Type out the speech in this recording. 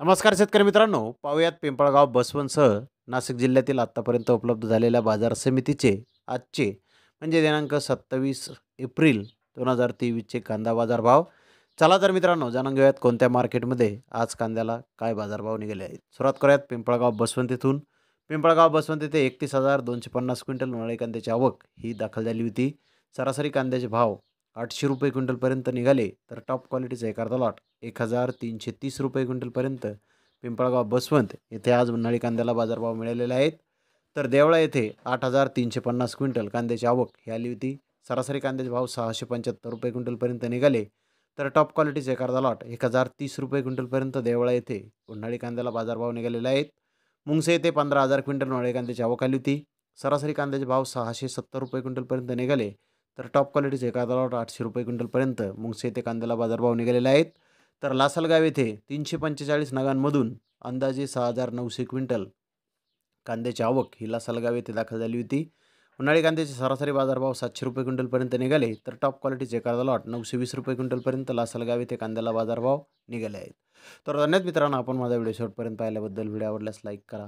नमस्कार शेतकरी मित्रांनो पाहुयात पिंपळगाव सह नाशिक जिल्ह्यातील आत्तापर्यंत उपलब्ध झालेल्या बाजार समितीचे आजचे म्हणजे दिनांक सत्तावीस एप्रिल दोन हजार तेवीसचे कांदा बाजारभाव चला तर मित्रांनो जाणून घेऊयात कोणत्या मार्केटमध्ये आज कांद्याला काय बाजारभाव निघाले आहेत सुरुवात करूयात पिंपळगाव बसवंत इथून पिंपळगाव बसवंत येथे एकतीस हजार दोनशे पन्नास क्विंटल उन्हाळी कांद्याची आवक ही दाखल झाली होती सरासरी कांद्याचे भाव आठशे रुपये क्विंटलपर्यंत निघाले तर टॉप क्वालिटीचं एक अर्धा लॉट एक हजार तीनशे तीस रुपये क्विंटलपर्यंत पिंपळगाव बसवंत येथे आज उन्हाळी कांद्याला बाजारभाव मिळालेले आहेत तर देवळा येथे आठ हजार तीनशे पन्नास क्विंटल कांद्याची आवक ही आली होती सरासरी कांद्याचे भाव सहाशे पंच्याहत्तर रुपये क्विंटलपर्यंत निघाले तर टॉप क्वालिटीचे एक लॉट एक हजार तीस रुपये क्विंटलपर्यंत देवळा येथे उन्हाळी कांद्याला बाजारभाव निघालेले आहेत मुंगसे येथे पंधरा हजार क्विंटल उन्हाळी कांद्याची आवक आली होती सरासरी कांद्याचे भाव सहाशे सत्तर रुपये क्विंटलपर्यंत निघाले तर टॉप क्वालिटीचे एका दलॉट आठशे रुपये क्विंटलपर्यंत मुंगसे येथे कांद्याला बाजारभाव निघालेले आहेत तर लासलगाव येथे तीनशे पंचेचाळीस नगांमधून अंदाजे सहा हजार नऊशे क्विंटल कांद्याची आवक ही लासलगाव येथे दाखल झाली होती उन्हाळी कांद्याचे सरासरी बाजारभाव सातशे रुपये क्विंटलपर्यंत निघाले तर टॉप क्वालिटीचे एका लॉट नऊशे वीस रुपये क्विंटलपर्यंत लासलगाव येथे कांद्याला बाजारभाव निघाले आहेत तर धन्यवाद मित्रांनो आपण माझा व्हिडिओ शॉर्टपर्यंत पाहिल्याबद्दल व्हिडिओ आवडल्यास लाईक करा